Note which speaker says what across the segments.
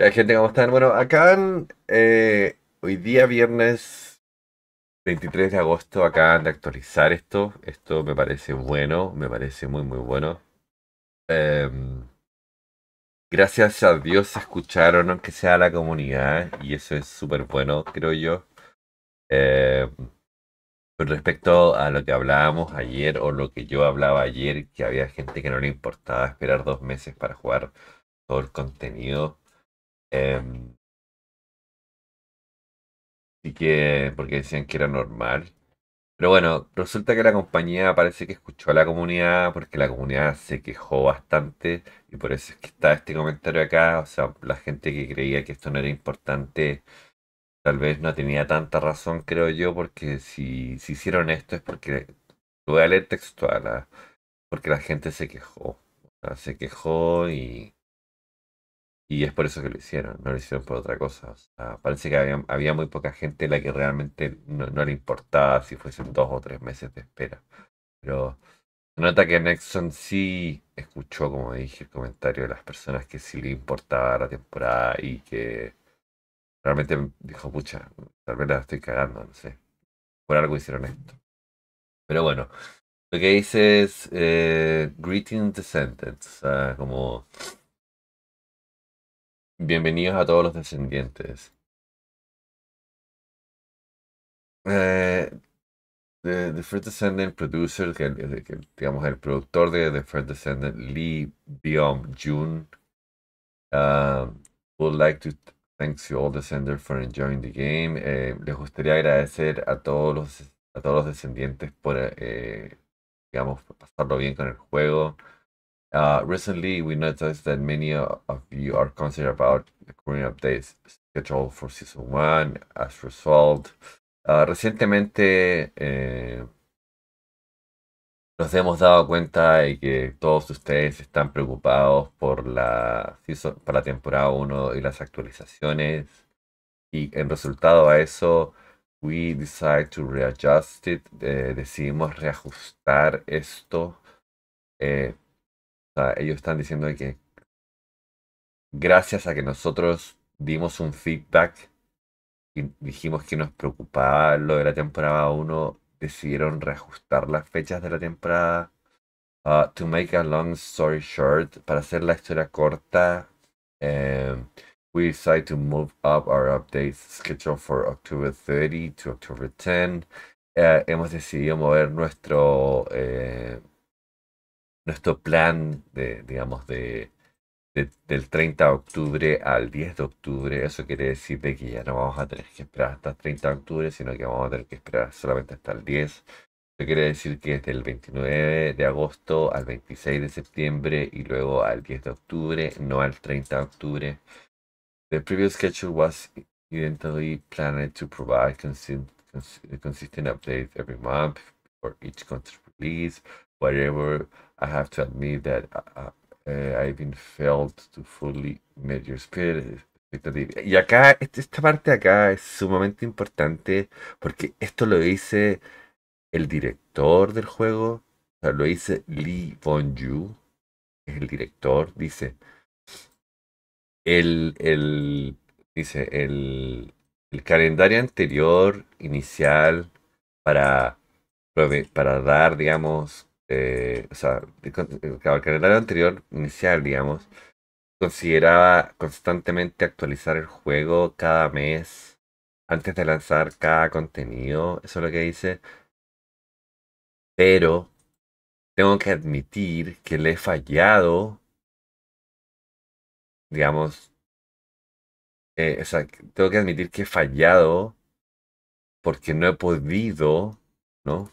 Speaker 1: tal gente, ¿cómo están? Bueno, acá eh, hoy día viernes 23 de agosto acaban de actualizar esto. Esto me parece bueno, me parece muy, muy bueno. Em, gracias a Dios escucharon, aunque sea la comunidad, y eso es súper bueno, creo yo. Em, con respecto a lo que hablábamos ayer o lo que yo hablaba ayer, que había gente que no le importaba esperar dos meses para jugar todo el contenido eh, que, porque decían que era normal. Pero bueno, resulta que la compañía parece que escuchó a la comunidad porque la comunidad se quejó bastante y por eso es que está este comentario acá. O sea, la gente que creía que esto no era importante tal vez no tenía tanta razón, creo yo, porque si, hicieron esto es porque, lo voy a leer textual, ¿ah? porque la gente se quejó. se quejó y y es por eso que lo hicieron, no lo hicieron por otra cosa. parece que había, muy poca gente a la que realmente no, le importaba si fuesen dos o tres meses de espera. Pero se nota que Nexon sí escuchó, como dije, el comentario de las personas que sí le importaba la temporada y que realmente dijo, pucha, tal vez la estoy cagando, no sé. Por algo hicieron esto. Pero bueno, lo que dice es eh, Greeting Descendants, o sea, como Bienvenidos a todos los descendientes. Eh, the, First Descendant producer, que, digamos el productor de The First Descendant, Lee Byung Jun, um, would like to thank you all descendants for enjoying the game. Eh, les gustaría agradecer a todos los, a todos los descendientes por, eh, digamos, pasarlo bien con el juego. Uh, recently, we noticed that many of you are concerned about the current updates scheduled for season one. As a result, uh, recientemente eh, nos hemos dado cuenta de que todos ustedes están preocupados por la, season, por la temporada 1 y las actualizaciones. Y en resultado a eso, we decided to readjust it. Eh, decidimos reajustar esto. Eh, ellos están diciendo que gracias a que nosotros dimos un feedback y dijimos que nos preocupaba lo de la temporada 1, decidieron reajustar las fechas de la temporada. Ah, to make a long story short, para hacer la historia corta, eh, we decided to move up our updates schedule for October 30 to October 10. Eh, hemos decidido mover nuestro eh, nuestro plan de, digamos, de, del 30 de octubre al 10 de octubre, eso quiere decir que ya no vamos a tener que esperar hasta el 30 de octubre, sino que vamos a tener que esperar solamente hasta el 10. Eso quiere decir que es del 29 de agosto al 26 de septiembre y luego al 10 de octubre, no al 30 de octubre. The previous schedule was evidently planned to provide consistent, consistent updates every month for each content release whatever I have to admit that uh, uh, eh, I've been failed to fully meet spirit. Y acá, este, esta parte acá es sumamente importante porque esto lo dice el director del juego, o lo dice Lee Bonju, es el director, dice, el, el, dice, el, el calendario anterior inicial para, para dar, digamos, eh, o sea, eh, el calendario anterior, inicial, digamos, consideraba constantemente actualizar el juego cada mes antes de lanzar cada contenido, eso es lo que dice. Pero tengo que admitir que le he fallado, digamos, eh, o sea, tengo que admitir que he fallado porque no he podido, ¿no?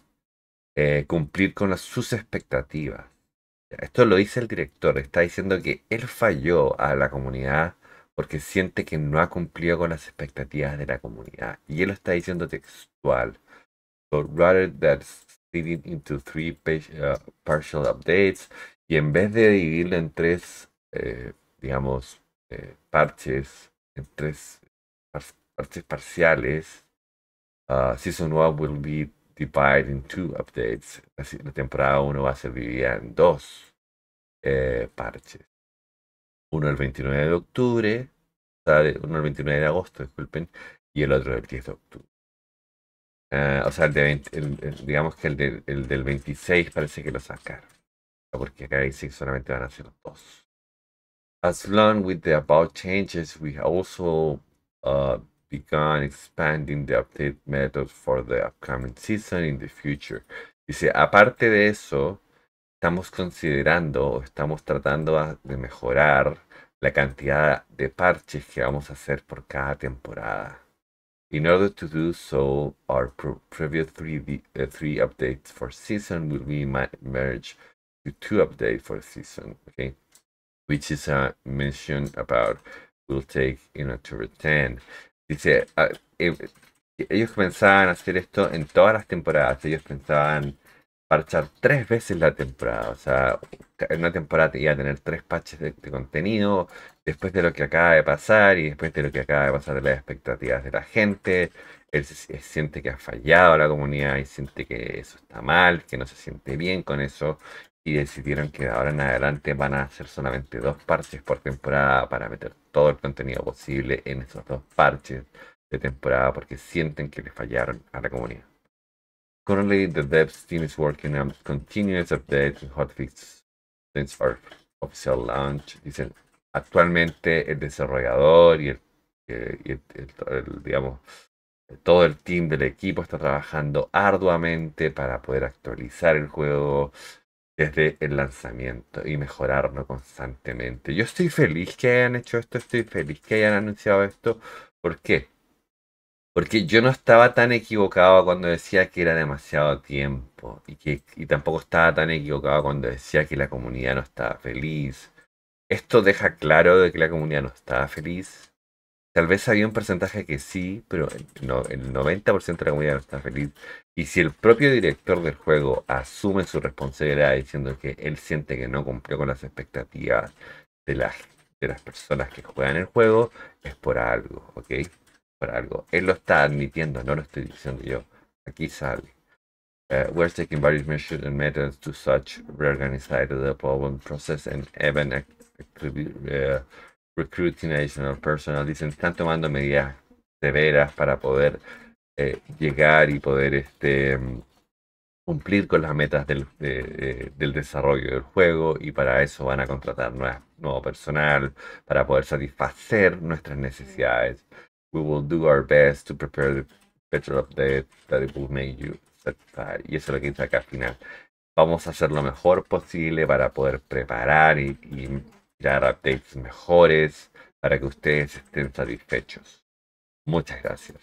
Speaker 1: Eh, cumplir con las, sus expectativas. Esto lo dice el director, está diciendo que él falló a la comunidad porque siente que no ha cumplido con las expectativas de la comunidad. Y él lo está diciendo textual. So rather than splitting into three uh, partial updates, y en vez de dividirlo en tres, eh, digamos, eh, parches, en tres parches parciales, uh, Season one will be Divide en dos Updates. La temporada 1 va a ser dividida en dos eh, parches. Uno el 29 de octubre, uno el 29 de agosto, disculpen, y el otro el 10 de octubre. Ah, o sea, el de digamos que el, el, del 26 parece que lo sacaron. Porque acá dice que solamente van a ser dos. As long with the about changes, we also uh, begun expanding the update method for the upcoming season in the future. Dice, aparte de eso, estamos considerando o estamos tratando de mejorar la cantidad de parches que vamos a hacer por cada temporada. In order to do so, our previous three, uh, three updates for season will be merged to two updates for season, okay? Which is a mention about will take in October 10. Dice, ah, eh, ellos comenzaban a hacer esto en todas las temporadas. Ellos pensaban parchar tres veces la temporada. O sea, en una temporada iba a tener tres patches de, contenido después de lo que acaba de pasar y después de lo que acaba de pasar de las expectativas de la gente. Él eh, siente que ha fallado a la comunidad y siente que eso está mal, que no se siente bien con eso y decidieron que ahora en adelante van a hacer solamente dos parches por temporada para meter todo el contenido posible en esos dos parches de temporada porque sienten que le fallaron a la comunidad. Currently, the devs team is working on continuous updates and hotfixes since official launch. Dicen, actualmente el desarrollador y eh, el digamos, todo el team del equipo está trabajando arduamente para poder actualizar el juego, desde el lanzamiento y mejorarlo constantemente. Yo estoy feliz que hayan hecho esto, estoy feliz que hayan anunciado esto. ¿Por qué? Porque yo no estaba tan equivocado cuando decía que era demasiado tiempo y, que, y tampoco estaba tan equivocado cuando decía que la comunidad no estaba feliz. Esto deja claro de que la comunidad no estaba feliz. Tal vez había un porcentaje que sí, pero el, 90% de la comunidad no está feliz. Y si el propio director del juego asume su responsabilidad diciendo que él siente que no cumplió con las expectativas de las, de las personas que juegan el juego, es por algo, ¿ok? Por algo. Él lo está admitiendo, no lo estoy diciendo yo. Aquí sale. Uh, we're taking various measures and methods to such reorganize the problem process and even uh, Recruiting Additional Personal, dicen, están tomando medidas severas para poder eh, llegar y poder este, mm, cumplir con las metas del, del, desarrollo del juego y para eso van a contratar nuevo personal para poder satisfacer nuestras necesidades. We will do our best to prepare the better update that it will make you satisfied. Y eso es lo que dice acá al final. Vamos a hacer lo mejor posible para poder preparar y tirar updates mejores para que ustedes estén satisfechos. Muchas gracias.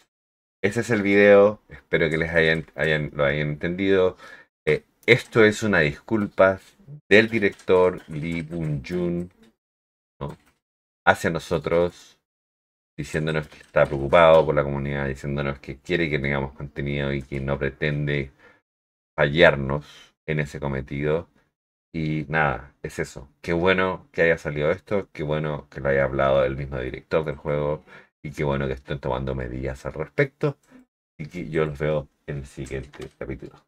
Speaker 1: Ese es el video, espero que les hayan, lo hayan entendido. Eh, esto es una disculpa del director Lee Boon-jun hacia nosotros, diciéndonos que está preocupado por la comunidad, diciéndonos que quiere que tengamos contenido y que no pretende fallarnos en ese cometido. Y nada, es eso. Qué bueno que haya salido esto, qué bueno que lo haya hablado el mismo director del juego y qué bueno que estén tomando medidas al respecto. Y que yo los veo en el siguiente capítulo.